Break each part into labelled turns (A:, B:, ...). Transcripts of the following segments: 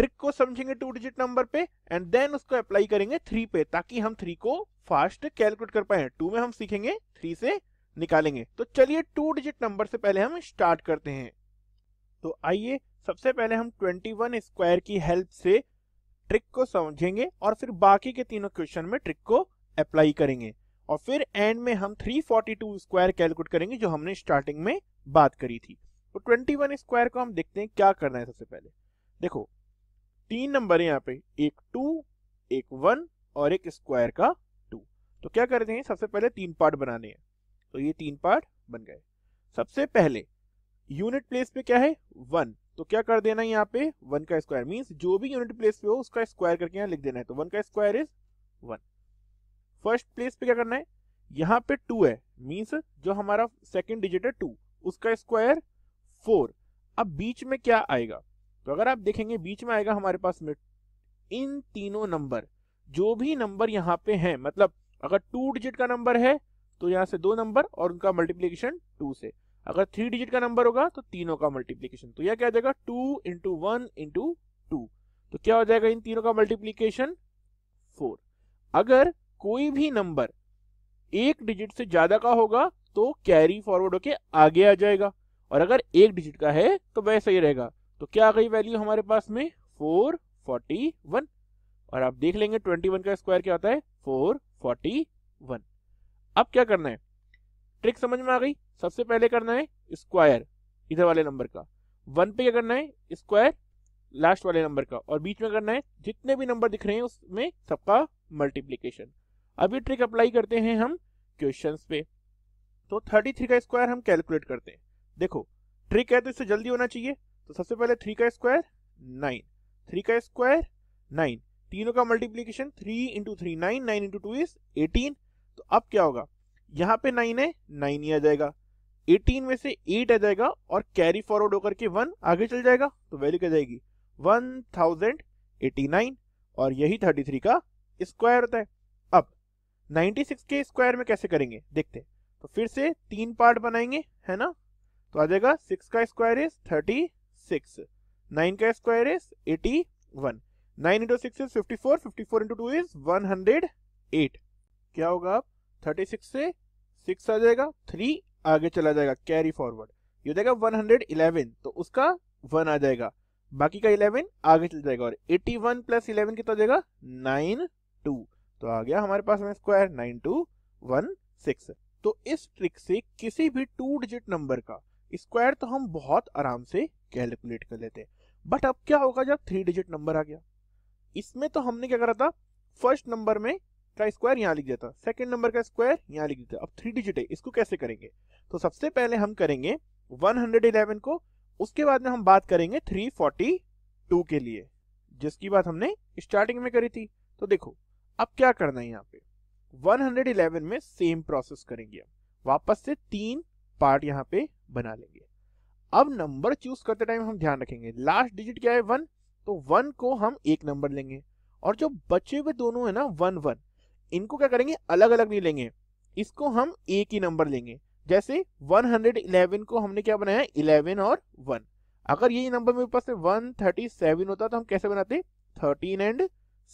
A: trick को समझेंगे two digit number पे एंड देन उसको अप्लाई करेंगे थ्री पे ताकि हम थ्री को फास्ट कैलकुलेट कर पाए टू में हम सीखेंगे थ्री से निकालेंगे तो चलिए टू डिजिट नंबर से पहले हम स्टार्ट करते हैं तो आइए सबसे पहले हम 21 स्क्वायर की हेल्प से ट्रिक को समझेंगे और फिर बाकी के तीनों क्वेश्चन में ट्रिक को अप्लाई करेंगे और फिर एंड में हम 342 स्क्वायर कैलकुलेट करेंगे जो हमने स्टार्टिंग में बात करी थी तो 21 स्क्वायर को हम देखते हैं क्या करना है सबसे पहले देखो तीन नंबर है यहाँ पे एक टू एक वन और एक स्क्वायर का टू तो क्या करते हैं सबसे पहले तीन पार्ट बनाने हैं तो ये तीन पार्ट बन गए सबसे पहले यूनिट प्लेस पे क्या है वन तो क्या कर देना है यहाँ पे वन का स्क्वायर मीन्स जो भी यूनिट प्लेस पे हो उसका स्क्वायर करके यहाँ लिख देना है तो वन का square is one first place पे क्या करना है यहाँ पे टू है मीन्स जो हमारा सेकेंड डिजिट है टू उसका स्क्वायर फोर अब बीच में क्या आएगा तो अगर आप देखेंगे बीच में आएगा हमारे पास मिड इन तीनों नंबर जो भी नंबर यहाँ पे हैं मतलब अगर टू डिजिट का नंबर है तो यहाँ से दो नंबर और उनका मल्टीप्लीकेशन टू से अगर थ्री डिजिट का नंबर होगा तो तीनों का मल्टीप्लीकेशन तो यह क्या हो जाएगा two into one into two तो क्या हो जाएगा इन तीनों का मल्टीप्लीकेशन फोर अगर कोई भी नंबर एक डिजिट से ज्यादा का होगा तो कैरी फॉरवर्ड होके आगे आ जाएगा और अगर एक डिजिट का है तो वैसा ही रहेगा तो क्या आ गई वैल्यू हमारे पास में फोर फोर्टी वन और आप देख लेंगे ट्वेंटी वन का स्क्वायर क्या होता है फोर फोर्टी वन अब क्या करना है ट्रिक समझ में आ गई सबसे पहले करना है स्क्वायर इधर वाले नंबर का वन पे क्या करना है स्क्वायर लास्ट वाले नंबर का और बीच में करना है जितने भी नंबर दिख रहे हैं उसमें सबका मल्टीप्लीकेशन अब ये ट्रिक अप्लाई करते हैं हम क्वेश्चन पे तो थर्टी थ्री का स्क्वायर हम कैलकुलेट करते हैं देखो ट्रिक है तो इससे जल्दी होना चाहिए तो सबसे पहले थ्री का स्क्वायर नाइन थ्री का स्क्वायर नाइन तीनों का multiplication three into three nine nine into two is eighteen तो अब क्या होगा यहाँ पे नाइन है नाइन ही आ जाएगा एटीन में से एट आ जाएगा और कैरी फॉरवर्ड होकर के वन आगे चल जाएगा तो वैल्यू क्या जाएगी वन थाउजेंड एटी नाइन और यही थर्टी थ्री का स्क्वायर होता है अब नाइन्टी सिक्स के स्क्वायर में कैसे करेंगे देखते तो फिर से तीन पार्ट बनाएंगे है ना तो आ जाएगा सिक्स का square is thirty six nine का square is eighty one nine into six is fifty four fifty four into two is one hundred eight क्या होगा आप थर्टी सिक्स से सिक्स आ जाएगा थ्री आगे चला जाएगा कैरी फॉरवर्ड ये जाएगा वन हंड्रेड इलेवन तो उसका वन आ जाएगा बाकी का इलेवन आगे चल जाएगा और एटी वन प्लस इलेवन कितना जाएगा नाइन टू तो आ गया हमारे पास में square nine two one six तो इस ट्रिक से किसी भी टू डिजिट नंबर का स्क्वायर तो हम बहुत आराम से कैलकुलेट कर लेते बट अब क्या होगा जब थ्री डिजिट नंबर आ गया इसमें तो हमने क्या करा था फर्स्ट नंबर में का स्क्वायर यहाँ लिख दिया था सेकेंड नंबर का स्क्वायर यहाँ लिख दिया था अब थ्री डिजिट है इसको कैसे करेंगे तो सबसे पहले हम करेंगे 111 को उसके बाद में हम बात करेंगे 342 के लिए जिसकी बात हमने स्टार्टिंग में करी थी तो देखो अब क्या करना है यहाँ पे 111 में सेम प्रोसेस करेंगे हम वापस से तीन पार्ट यहाँ पे बना लेंगे अब नंबर चूज करते टाइम हम ध्यान रखेंगे लास्ट डिजिट क्या है वन तो वन को हम एक नंबर लेंगे और जो बचे हुए दोनों है ना वन वन इनको क्या करेंगे अलग अलग नहीं लेंगे इसको हम एक ही नंबर लेंगे जैसे 111 को हमने क्या बनाया 11 और 1 अगर यही नंबर मेरे पास 137 होता तो हम कैसे बनाते 13 एंड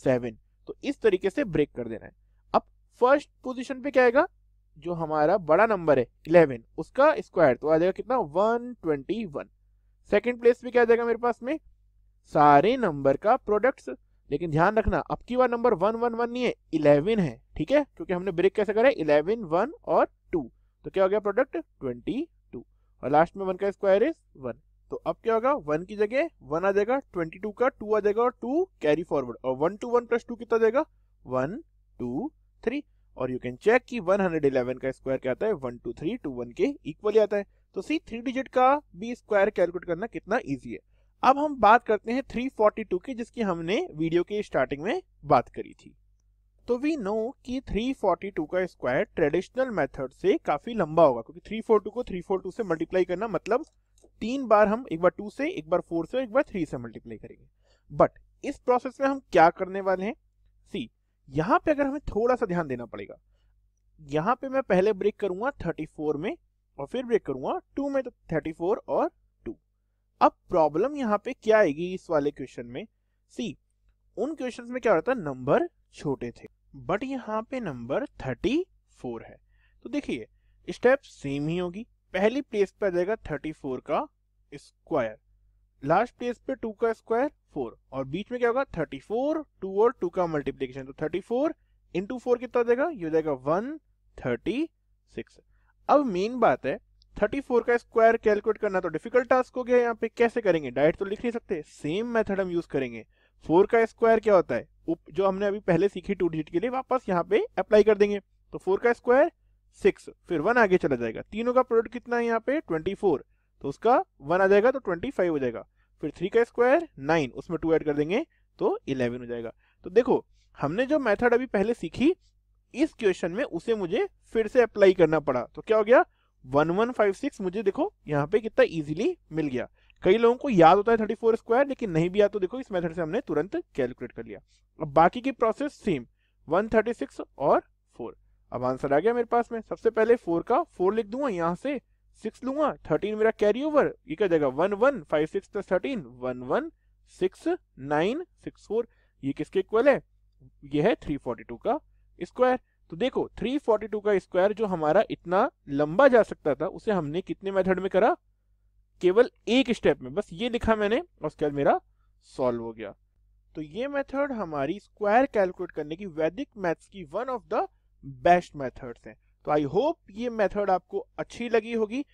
A: 7 तो इस तरीके से ब्रेक कर देना है अब फर्स्ट पोजीशन पे क्या आएगा जो हमारा बड़ा नंबर है इलेवन उसका स्क्वायर तो आ जाएगा कितना one twenty one second place भी क्या आ जाएगा मेरे पास में सारे नंबर का प्रोडक्ट्स लेकिन ध्यान रखना अब की बार नंबर वन वन वन नहीं है इलेवन है ठीक है क्योंकि हमने ब्रेक कैसे करा इलेवन वन और टू तो क्या हो गया प्रोडक्ट ट्वेंटी टू और लास्ट में वन का स्क्वायर इज वन तो अब क्या होगा वन की जगह वन आ जाएगा ट्वेंटी टू का टू आ जाएगा और टू कैरी फॉरवर्ड और one two one plus two कितना वन टू थ्री और यू कैन चेक कि 111 का स्क्वायर क्या आता है one two three two one के इक्वली आता है तो सी थ्री डिजिट का भी स्क्वायर कैलकुलेट करना कितना ईजी है अब हम बात करते हैं 342 की जिसकी हमने वीडियो के स्टार्टिंग में बात करी थी तो वी नो कि 342 का स्क्वायर ट्रेडिशनल मेथड से काफी लंबा होगा क्योंकि 342 को 342 से मल्टीप्लाई करना मतलब तीन बार हम एक बार टू से एक बार फोर से एक बार थ्री से मल्टीप्लाई करेंगे बट इस प्रोसेस में हम क्या करने वाले हैं सी यहाँ पे अगर हमें थोड़ा सा ध्यान देना पड़ेगा यहाँ पे मैं पहले ब्रेक करूंगा 34 में और फिर ब्रेक करूंगा 2 में तो 34 और 2 अब प्रॉब्लम यहाँ पे क्या आएगी इस वाले क्वेश्चन में सी उन क्वेश्चन में क्या होता है नंबर छोटे थे बट यहाँ पे नंबर 34 है तो देखिए स्टेप सेम ही होगी पहली प्लेस पर आ जाएगा फोर का स्क्वायर लास्ट प्लेस पे टू का स्क्वायर फोर और बीच में क्या होगा थर्टी फोर टू और टू का मल्टीप्लीकेशन तो थर्टी फोर इंटू फोर कितना देगा ये हो जाएगा वन थर्टी सिक्स अब मेन बात है थर्टी फोर का स्क्वायर कैलकुलेट करना तो डिफिकल्ट टास्क हो गया यहाँ पे कैसे करेंगे डायरेक्ट तो लिख नहीं सकते सेम मेथड हम यूज करेंगे फोर का स्क्वायर क्या होता है उप, जो हमने अभी पहले सीखी टू डिजिट के लिए वापस यहाँ पे अप्लाई कर देंगे तो फोर का स्क्वायर सिक्स फिर वन आगे चला जाएगा तीनों का प्रोडक्ट कितना है यहाँ पे ट्वेंटी फोर तो उसका वन आ जाएगा तो ट्वेंटी फाइव हो जाएगा फिर थ्री का स्क्वायर नाइन उसमें टू ऐड कर देंगे तो इलेवन हो जाएगा तो देखो हमने जो मेथड अभी पहले सीखी इस क्वेश्चन में उसे मुझे फिर से अप्लाई करना पड़ा तो क्या हो गया वन वन फाइव सिक्स मुझे देखो यहाँ पे कितना इजीली मिल गया कई लोगों को याद होता है थर्टी फोर स्क्वायर लेकिन नहीं भी याद तो देखो इस मेथड से हमने तुरंत कैलकुलेट कर लिया अब बाकी की process same one thirty six और फोर अब आंसर आ गया मेरे पास में सबसे पहले फोर का फोर लिख दूंगा यहाँ से सिक्स लूंगा थर्टीन मेरा कैरी ओवर ये क्या जाएगा one one five six plus thirteen one one six nine six four ये किसके इक्वल है ये है थ्री फोर्टी टू का स्क्वायर तो देखो थ्री फोर्टी टू का स्क्वायर जो हमारा इतना लंबा जा सकता था उसे हमने कितने मेथड में करा केवल एक स्टेप में बस ये लिखा मैंने और उसके बाद मेरा सॉल्व हो गया तो ये मेथड हमारी स्क्वायर कैलकुलेट करने की वैदिक मैथ्स की one of the best methods हैं तो आई होप ये मेथड आपको अच्छी लगी होगी